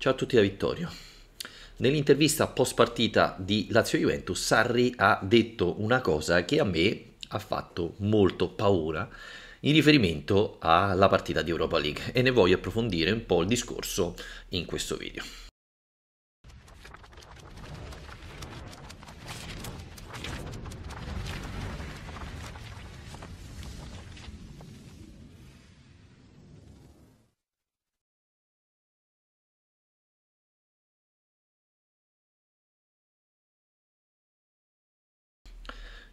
Ciao a tutti da Vittorio. Nell'intervista post partita di Lazio-Juventus, Sarri ha detto una cosa che a me ha fatto molto paura in riferimento alla partita di Europa League e ne voglio approfondire un po' il discorso in questo video.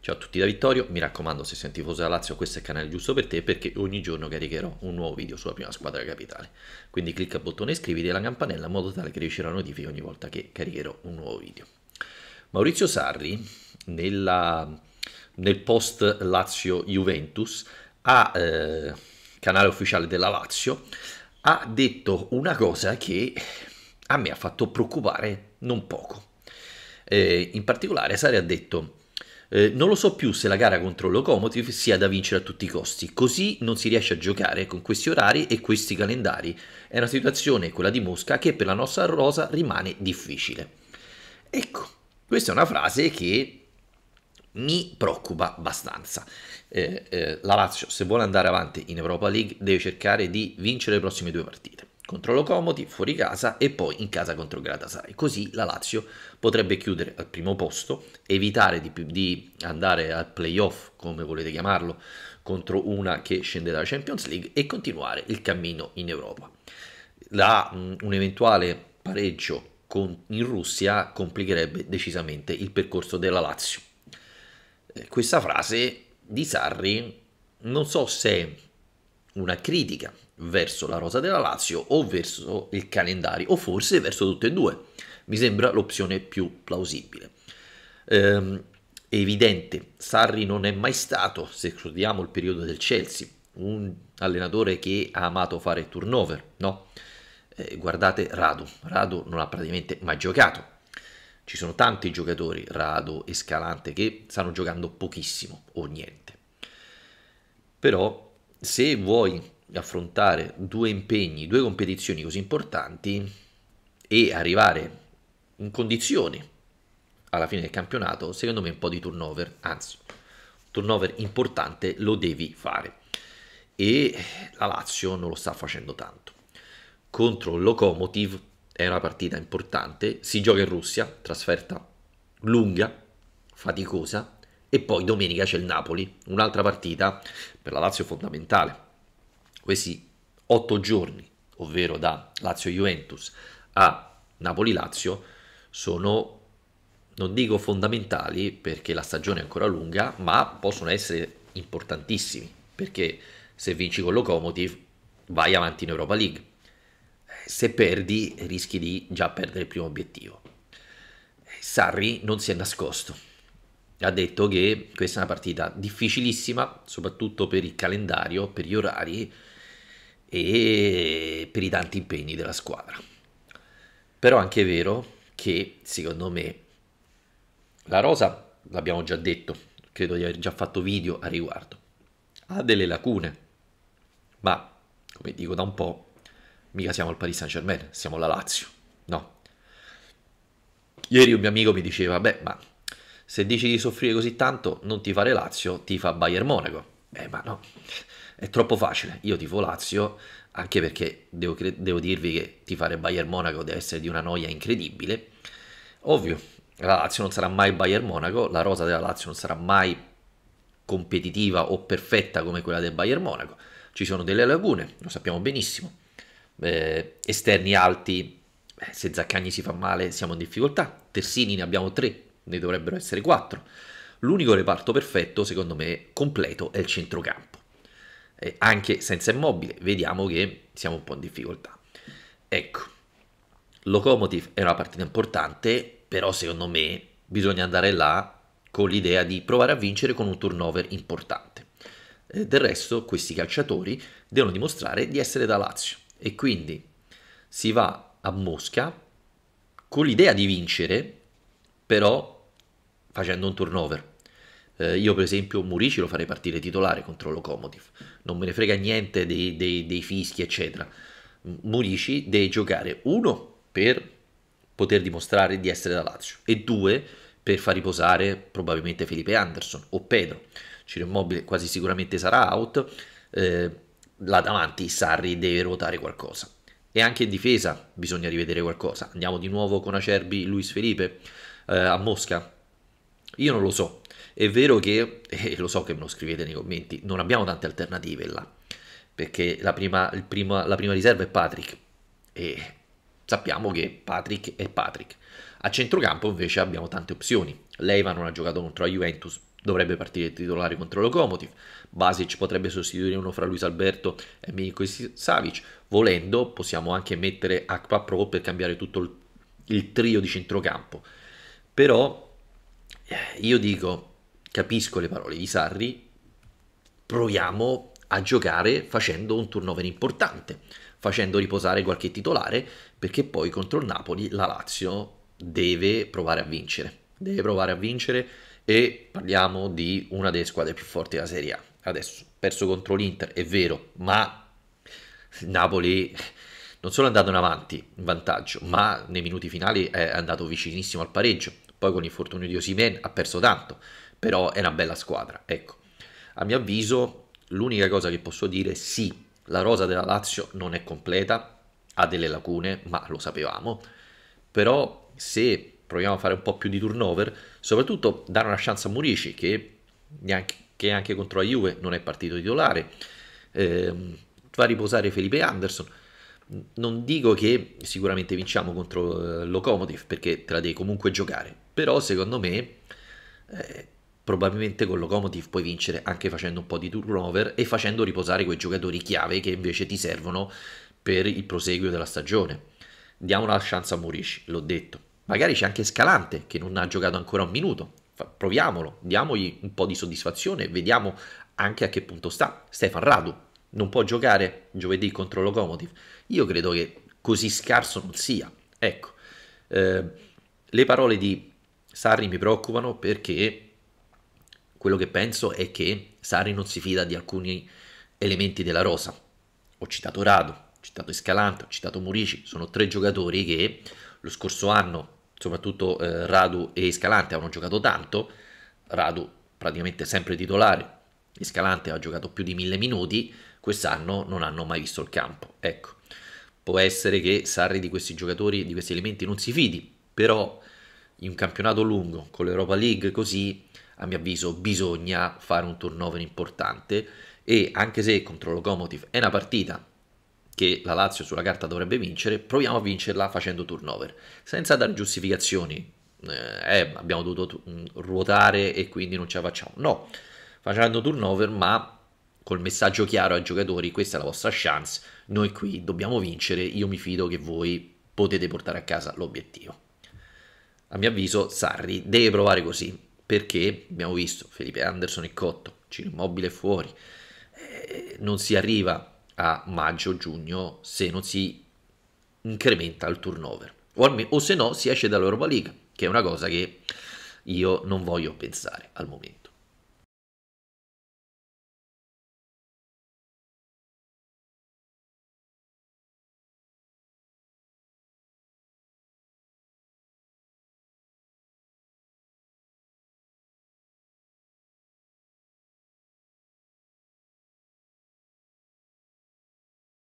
Ciao a tutti da Vittorio, mi raccomando se sei tifoso della Lazio questo è il canale giusto per te perché ogni giorno caricherò un nuovo video sulla prima squadra capitale. Quindi clicca al bottone iscriviti e la campanella in modo tale che riceverai a notifica ogni volta che caricherò un nuovo video. Maurizio Sarri nella, nel post Lazio Juventus a eh, canale ufficiale della Lazio ha detto una cosa che a me ha fatto preoccupare non poco. Eh, in particolare Sarri ha detto eh, non lo so più se la gara contro Locomotive sia da vincere a tutti i costi, così non si riesce a giocare con questi orari e questi calendari. È una situazione, quella di Mosca, che per la nostra rosa rimane difficile. Ecco, questa è una frase che mi preoccupa abbastanza. Eh, eh, la Lazio, se vuole andare avanti in Europa League, deve cercare di vincere le prossime due partite contro Locomoti, fuori casa e poi in casa contro Gratasai. Così la Lazio potrebbe chiudere al primo posto, evitare di, di, andare al playoff, come volete chiamarlo, contro una che scende dalla Champions League e continuare il cammino in Europa. La, un eventuale pareggio con, in Russia complicherebbe decisamente il percorso della Lazio. Eh, questa frase di Sarri non so se una critica verso la rosa della Lazio o verso il calendario o forse verso tutte e due. Mi sembra l'opzione più plausibile. Ehm, evidente, Sarri non è mai stato, se escludiamo il periodo del Chelsea, un allenatore che ha amato fare turnover, no? Eh, guardate Radu, Radu non ha praticamente mai giocato. Ci sono tanti giocatori, Radu e Scalante, che stanno giocando pochissimo o niente. Però se vuoi affrontare due impegni, due competizioni così importanti e arrivare in condizioni alla fine del campionato, secondo me un po' di turnover, anzi, turnover importante lo devi fare. E la Lazio non lo sta facendo tanto. Contro il Lokomotiv è una partita importante, si gioca in Russia, trasferta lunga, faticosa, e poi domenica c'è il Napoli, un'altra partita per la Lazio fondamentale. Questi otto giorni, ovvero da Lazio-Juventus a Napoli-Lazio, sono, non dico fondamentali perché la stagione è ancora lunga, ma possono essere importantissimi perché se vinci con Locomotive vai avanti in Europa League. Se perdi rischi di già perdere il primo obiettivo. Sarri non si è nascosto ha detto che questa è una partita difficilissima, soprattutto per il calendario, per gli orari e per i tanti impegni della squadra. Però anche è vero che secondo me la Rosa, l'abbiamo già detto, credo di aver già fatto video a riguardo, ha delle lacune, ma come dico da un po', mica siamo il Paris Saint Germain, siamo la Lazio, no? Ieri un mio amico mi diceva, beh, ma se dici di soffrire così tanto non ti fare Lazio, ti fa Bayern Monaco. Eh, ma no, è troppo facile. Io tifo Lazio, anche perché devo, devo dirvi che ti fare Bayern Monaco deve essere di una noia incredibile. Ovvio, la Lazio non sarà mai Bayern Monaco, la rosa della Lazio non sarà mai competitiva o perfetta come quella del Bayern Monaco. Ci sono delle lagune, lo sappiamo benissimo. Eh, esterni alti, eh, se Zaccagni si fa male siamo in difficoltà. Tersini ne abbiamo tre ne dovrebbero essere 4. L'unico reparto perfetto, secondo me, completo è il centrocampo. E anche senza immobile, vediamo che siamo un po' in difficoltà. Ecco, Locomotive è una partita importante, però secondo me bisogna andare là con l'idea di provare a vincere con un turnover importante. E eh, del resto, questi calciatori devono dimostrare di essere da Lazio e quindi si va a Mosca con l'idea di vincere, però facendo un turnover. Eh, io per esempio Murici lo farei partire titolare contro Lokomotiv, non me ne frega niente dei, dei, dei fischi eccetera. Murici deve giocare uno per poter dimostrare di essere da Lazio e due per far riposare probabilmente Felipe Anderson o Pedro. Ciro Immobile quasi sicuramente sarà out, eh, là davanti Sarri deve ruotare qualcosa. E anche in difesa bisogna rivedere qualcosa. Andiamo di nuovo con Acerbi Luis Felipe eh, a Mosca, io non lo so. È vero che, e eh, lo so che me lo scrivete nei commenti, non abbiamo tante alternative là, perché la prima, prima, la prima riserva è Patrick e sappiamo che Patrick è Patrick. A centrocampo invece abbiamo tante opzioni. Leiva non ha giocato contro la Juventus, dovrebbe partire titolare contro Lokomotiv. Basic potrebbe sostituire uno fra Luis Alberto e Milinko Savic. Volendo possiamo anche mettere Akpa Pro per cambiare tutto il, il trio di centrocampo. Però eh, io dico, capisco le parole di Sarri, proviamo a giocare facendo un turnover importante, facendo riposare qualche titolare, perché poi contro il Napoli la Lazio deve provare a vincere, deve provare a vincere e parliamo di una delle squadre più forti della Serie A. Adesso, perso contro l'Inter, è vero, ma Napoli non solo è andato in avanti in vantaggio, ma nei minuti finali è andato vicinissimo al pareggio poi con l'infortunio di Osimen ha perso tanto, però è una bella squadra. Ecco, a mio avviso l'unica cosa che posso dire è sì, la rosa della Lazio non è completa, ha delle lacune, ma lo sapevamo, però se proviamo a fare un po' più di turnover, soprattutto dare una chance a Murici che, neanche, che anche contro la Juve non è partito titolare, eh, fa riposare Felipe Anderson. Non dico che sicuramente vinciamo contro eh, Locomotive perché te la devi comunque giocare, però secondo me eh, probabilmente con Locomotive puoi vincere anche facendo un po' di turnover e facendo riposare quei giocatori chiave che invece ti servono per il proseguio della stagione. Diamo la chance a Murici, l'ho detto. Magari c'è anche Scalante che non ha giocato ancora un minuto. Proviamolo, diamogli un po' di soddisfazione, vediamo anche a che punto sta. Stefan Radu non può giocare giovedì contro Locomotive. Io credo che così scarso non sia. Ecco, eh, le parole di Sarri mi preoccupano perché quello che penso è che Sarri non si fida di alcuni elementi della rosa. Ho citato Rado, ho citato Escalante, ho citato Murici, sono tre giocatori che lo scorso anno, soprattutto eh, Radu e Escalante, hanno giocato tanto, Radu praticamente sempre titolare, Escalante ha giocato più di mille minuti, quest'anno non hanno mai visto il campo. Ecco, può essere che Sarri di questi giocatori, di questi elementi non si fidi, però in un campionato lungo con l'Europa League così, a mio avviso, bisogna fare un turnover importante e anche se contro Locomotive è una partita che la Lazio sulla carta dovrebbe vincere, proviamo a vincerla facendo turnover, senza dare giustificazioni, eh, eh abbiamo dovuto mm, ruotare e quindi non ce la facciamo, no, facendo turnover ma col messaggio chiaro ai giocatori, questa è la vostra chance, noi qui dobbiamo vincere, io mi fido che voi potete portare a casa l'obiettivo a mio avviso Sarri deve provare così, perché abbiamo visto Felipe Anderson e Cotto, Ciro Immobile fuori, eh, non si arriva a maggio-giugno se non si incrementa il turnover, o, o se no si esce dall'Europa League, che è una cosa che io non voglio pensare al momento.